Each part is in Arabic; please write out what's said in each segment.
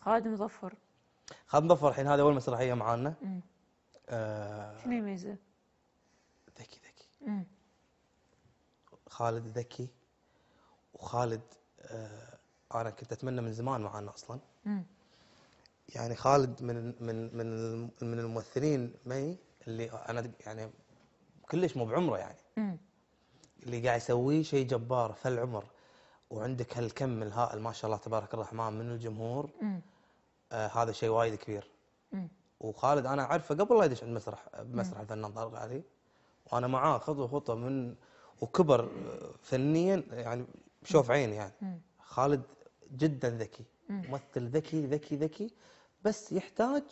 خالد مظفر خالد مظفر الحين هذه اول مسرحيه معانا آه شنو يميزه؟ ذكي ذكي خالد ذكي وخالد آه انا كنت اتمنى من زمان معانا اصلا مم. يعني خالد من من من من الممثلين مي اللي انا يعني كلش مو بعمره يعني مم. اللي قاعد يسويه شيء جبار في العمر وعندك هالكم الهائل ما شاء الله تبارك الرحمن من الجمهور آه هذا شيء وايد كبير وخالد انا اعرفه قبل لا يدش عند مسرح بمسرح الفنان طارق علي وانا معاه خطوه خطوه من وكبر آه، فنيا يعني بشوف عيني يعني خالد جدا ذكي ممثل ذكي ذكي ذكي بس يحتاج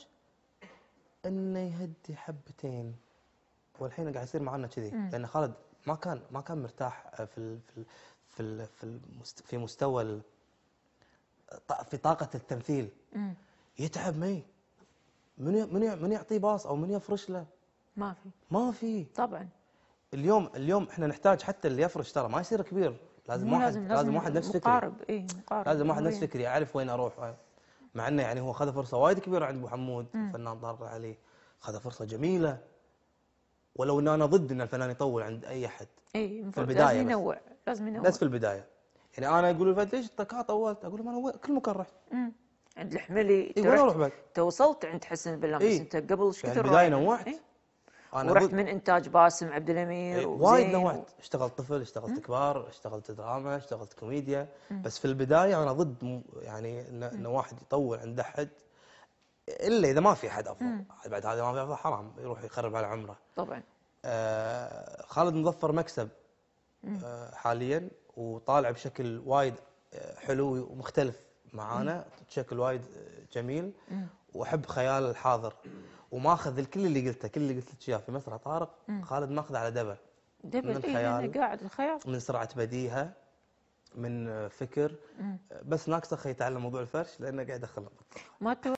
انه يهدي حبتين والحين قاعد يصير معنا كذي لان خالد ما كان ما كان مرتاح آه، في في في في, في مستوى في طاقه التمثيل يتعب مي من من من يعطيه باص او من يفرش له ما في ما في طبعا اليوم اليوم احنا نحتاج حتى اللي يفرش ترى ما يصير كبير لازم واحد لازم, لازم واحد نفس فكري مقارب اي مقارب لازم واحد نفس فكري اعرف وين اروح آه، مع انه يعني هو خذ فرصه وايد كبيره عند ابو حمود الفنان طارق علي خذ فرصه جميله ولو ان انا ضد ان الفنان يطول عند اي احد اي في البدايه لازم ينوع لازم ينوع بس في البدايه يعني انا يقولوا لي ليش الطكات طولت؟ اقول لهم انا كل مكان رحت عند الحملي اي وين اروح بعد؟ انت وصلت عند حسن بالله بس انت قبل ايش يعني كثر البدايه نوعت إيه؟ انا ورحت من انتاج باسم عبد الامير وايد نوعت و... اشتغلت طفل اشتغلت مم. كبار اشتغلت دراما اشتغلت كوميديا مم. بس في البدايه انا ضد يعني انه واحد يطول عند احد الا اذا ما في احد افضل بعد هذا ما في افضل حرام يروح يخرب على عمره طبعا آه خالد مظفر مكسب آه حاليا وطالع بشكل وايد آه، حلو ومختلف معانا بشكل وايد آه، جميل واحب خيال الحاضر وماخذ الكل اللي قلته كل اللي قلت لك اياه في مسرح طارق مم. خالد ماخذه على دبل دبل من الخيال إيه قاعد الخيال من سرعه بديهه من آه، فكر مم. بس ناقصه خي يتعلم موضوع الفرش لانه قاعد اخلط ما